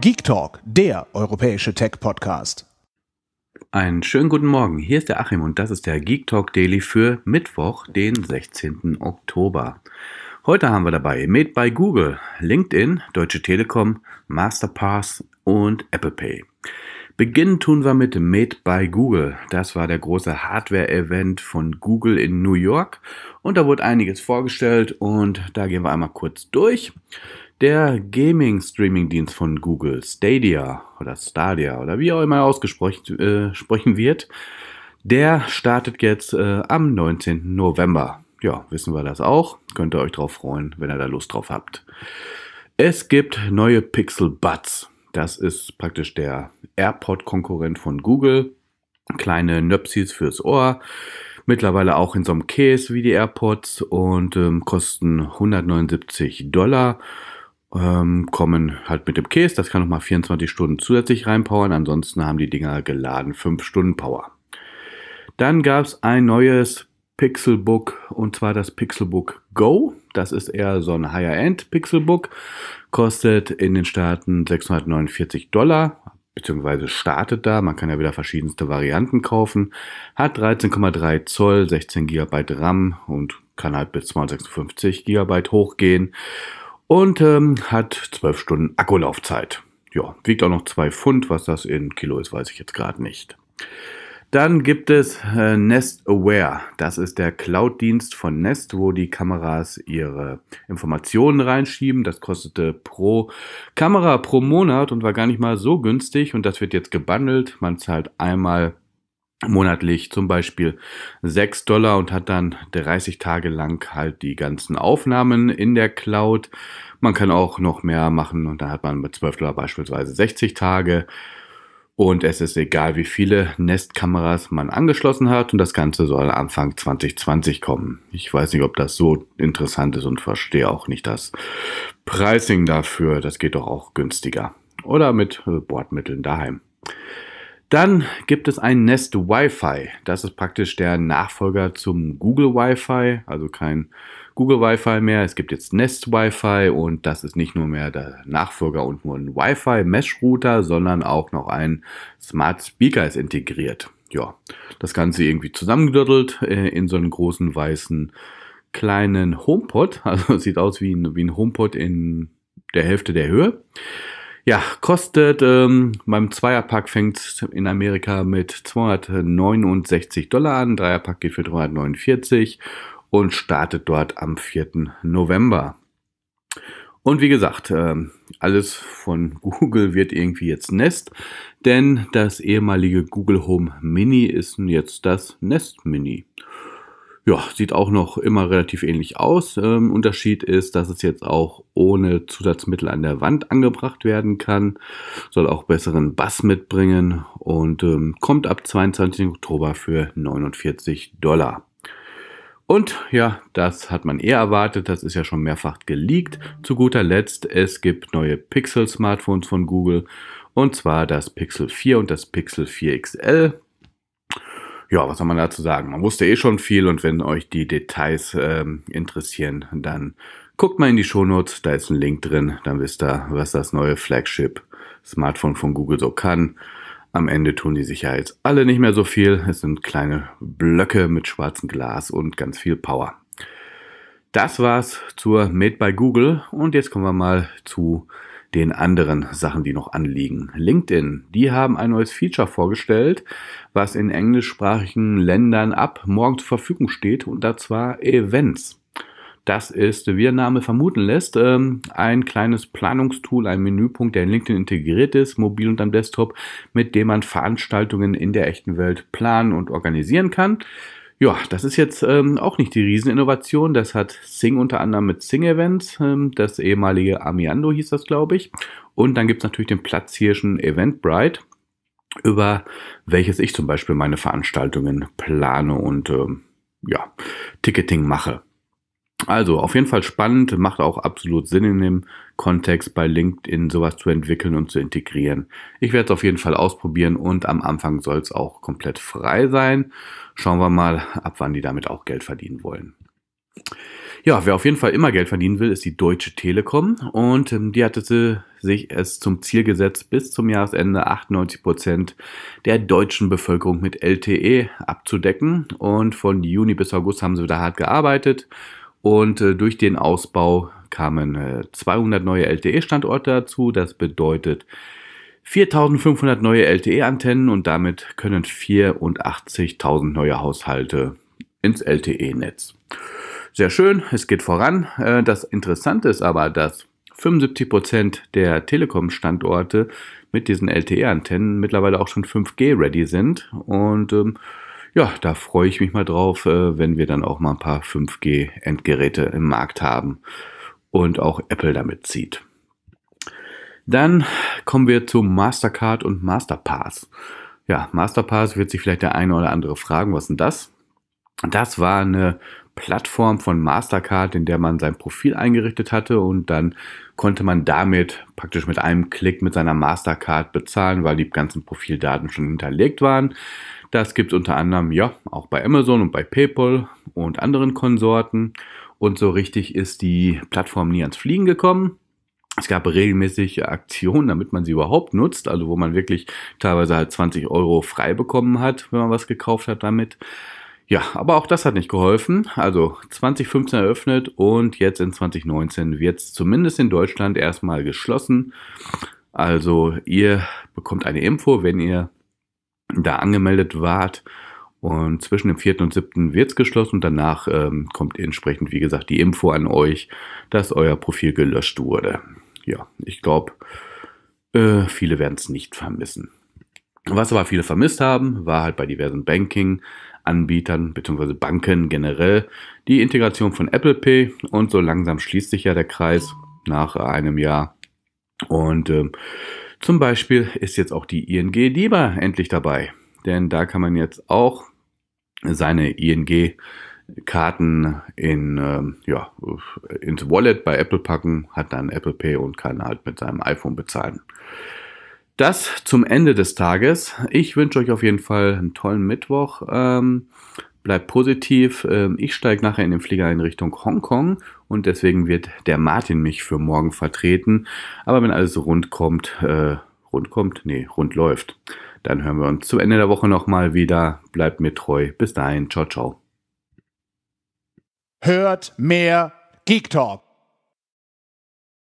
Geek Talk, der europäische Tech-Podcast. Einen schönen guten Morgen. Hier ist der Achim und das ist der Geek Talk Daily für Mittwoch, den 16. Oktober. Heute haben wir dabei Made by Google, LinkedIn, Deutsche Telekom, Masterpass und Apple Pay. Beginnen tun wir mit Made by Google. Das war der große Hardware-Event von Google in New York und da wurde einiges vorgestellt und da gehen wir einmal kurz durch. Der Gaming-Streaming-Dienst von Google, Stadia oder Stadia oder wie auch immer ausgesprochen äh, wird, der startet jetzt äh, am 19. November. Ja, wissen wir das auch. Könnt ihr euch drauf freuen, wenn ihr da Lust drauf habt. Es gibt neue Pixel Buds. Das ist praktisch der AirPod-Konkurrent von Google. Kleine Nöpsis fürs Ohr. Mittlerweile auch in so einem Case wie die AirPods und ähm, kosten 179 Dollar ähm, kommen halt mit dem Case. Das kann nochmal 24 Stunden zusätzlich reinpowern. Ansonsten haben die Dinger geladen 5 Stunden Power. Dann gab es ein neues Pixelbook und zwar das Pixelbook Go. Das ist eher so ein Higher-End Pixelbook. Kostet in den Staaten 649 Dollar, beziehungsweise startet da. Man kann ja wieder verschiedenste Varianten kaufen. Hat 13,3 Zoll, 16 GB RAM und kann halt bis 256 GB hochgehen und ähm, hat 12 Stunden Akkulaufzeit. Ja, wiegt auch noch 2 Pfund, was das in Kilo ist, weiß ich jetzt gerade nicht. Dann gibt es äh, Nest Aware. Das ist der Cloud-Dienst von Nest, wo die Kameras ihre Informationen reinschieben. Das kostete pro Kamera pro Monat und war gar nicht mal so günstig. Und das wird jetzt gebundelt. Man zahlt einmal monatlich zum Beispiel 6 Dollar und hat dann 30 Tage lang halt die ganzen Aufnahmen in der Cloud. Man kann auch noch mehr machen und da hat man mit 12 Dollar beispielsweise 60 Tage. Und es ist egal, wie viele Nest-Kameras man angeschlossen hat. Und das Ganze soll Anfang 2020 kommen. Ich weiß nicht, ob das so interessant ist und verstehe auch nicht das Pricing dafür. Das geht doch auch günstiger. Oder mit äh, Bordmitteln daheim. Dann gibt es ein Nest Wi-Fi. Das ist praktisch der Nachfolger zum Google Wi-Fi, also kein Google Wi-Fi mehr. Es gibt jetzt Nest Wi-Fi und das ist nicht nur mehr der Nachfolger und nur ein Wi-Fi Mesh Router, sondern auch noch ein Smart Speaker ist integriert. Ja, das Ganze irgendwie zusammengedüttelt äh, in so einen großen weißen kleinen HomePod. Also sieht aus wie ein, wie ein HomePod in der Hälfte der Höhe. Ja, kostet, ähm, beim Zweierpack fängt in Amerika mit 269 Dollar an, Dreierpack geht für 349 und startet dort am 4. November. Und wie gesagt, ähm, alles von Google wird irgendwie jetzt Nest, denn das ehemalige Google Home Mini ist jetzt das Nest Mini. Ja, sieht auch noch immer relativ ähnlich aus. Ähm, Unterschied ist, dass es jetzt auch ohne Zusatzmittel an der Wand angebracht werden kann. Soll auch besseren Bass mitbringen und ähm, kommt ab 22. Oktober für 49 Dollar. Und ja, das hat man eher erwartet, das ist ja schon mehrfach geleakt. Zu guter Letzt, es gibt neue Pixel-Smartphones von Google und zwar das Pixel 4 und das Pixel 4 XL ja, was soll man dazu sagen? Man wusste eh schon viel und wenn euch die Details ähm, interessieren, dann guckt mal in die Shownotes, da ist ein Link drin, dann wisst ihr, was das neue Flagship Smartphone von Google so kann. Am Ende tun die sicher jetzt alle nicht mehr so viel. Es sind kleine Blöcke mit schwarzem Glas und ganz viel Power. Das war's zur Made by Google und jetzt kommen wir mal zu den anderen Sachen, die noch anliegen. LinkedIn, die haben ein neues Feature vorgestellt, was in englischsprachigen Ländern ab morgen zur Verfügung steht, und da zwar Events. Das ist, wie der Name vermuten lässt, ähm, ein kleines Planungstool, ein Menüpunkt, der in LinkedIn integriert ist, mobil und am Desktop, mit dem man Veranstaltungen in der echten Welt planen und organisieren kann. Ja, das ist jetzt ähm, auch nicht die Rieseninnovation. Das hat Sing unter anderem mit Sing Events, ähm, das ehemalige Amiando hieß das, glaube ich. Und dann gibt es natürlich den Platzhirschen Eventbrite, über welches ich zum Beispiel meine Veranstaltungen plane und ähm, ja, Ticketing mache. Also auf jeden Fall spannend, macht auch absolut Sinn in dem Kontext bei LinkedIn sowas zu entwickeln und zu integrieren. Ich werde es auf jeden Fall ausprobieren und am Anfang soll es auch komplett frei sein. Schauen wir mal, ab wann die damit auch Geld verdienen wollen. Ja, wer auf jeden Fall immer Geld verdienen will, ist die Deutsche Telekom und ähm, die hatte sich es zum Ziel gesetzt, bis zum Jahresende 98 Prozent der deutschen Bevölkerung mit LTE abzudecken und von Juni bis August haben sie wieder hart gearbeitet und äh, durch den Ausbau kamen äh, 200 neue LTE-Standorte dazu. Das bedeutet 4500 neue LTE-Antennen und damit können 84.000 neue Haushalte ins LTE-Netz. Sehr schön, es geht voran. Äh, das Interessante ist aber, dass 75% Prozent der Telekom-Standorte mit diesen LTE-Antennen mittlerweile auch schon 5G-ready sind. Und ähm, ja, da freue ich mich mal drauf, äh, wenn wir dann auch mal ein paar 5G-Endgeräte im Markt haben und auch Apple damit zieht. Dann kommen wir zu Mastercard und Masterpass. Ja, Masterpass wird sich vielleicht der eine oder andere fragen, was denn das? Das war eine Plattform von Mastercard, in der man sein Profil eingerichtet hatte und dann konnte man damit praktisch mit einem Klick mit seiner Mastercard bezahlen, weil die ganzen Profildaten schon hinterlegt waren. Das gibt es unter anderem ja auch bei Amazon und bei PayPal und anderen Konsorten. Und so richtig ist die Plattform nie ans Fliegen gekommen. Es gab regelmäßig Aktionen, damit man sie überhaupt nutzt, also wo man wirklich teilweise halt 20 Euro frei bekommen hat, wenn man was gekauft hat damit. Ja, aber auch das hat nicht geholfen. Also 2015 eröffnet und jetzt in 2019 wird es zumindest in Deutschland erstmal geschlossen. Also ihr bekommt eine Info, wenn ihr da angemeldet wart. Und zwischen dem 4. und 7. wird es geschlossen und danach ähm, kommt entsprechend, wie gesagt, die Info an euch, dass euer Profil gelöscht wurde. Ja, ich glaube, äh, viele werden es nicht vermissen. Was aber viele vermisst haben, war halt bei diversen Banking-Anbietern bzw. Banken generell die Integration von Apple Pay und so langsam schließt sich ja der Kreis nach einem Jahr. Und äh, zum Beispiel ist jetzt auch die ING DIBA endlich dabei, denn da kann man jetzt auch seine ING Karten in, ähm, ja, ins Wallet bei Apple packen, hat dann Apple Pay und kann halt mit seinem iPhone bezahlen. Das zum Ende des Tages. Ich wünsche euch auf jeden Fall einen tollen Mittwoch. Ähm, bleibt positiv. Ähm, ich steige nachher in den Flieger in Richtung Hongkong und deswegen wird der Martin mich für morgen vertreten. Aber wenn alles rund kommt, äh, rund kommt, nee, rund läuft, dann hören wir uns zum Ende der Woche nochmal wieder. Bleibt mir treu. Bis dahin. Ciao, ciao. Hört mehr Geek Talk.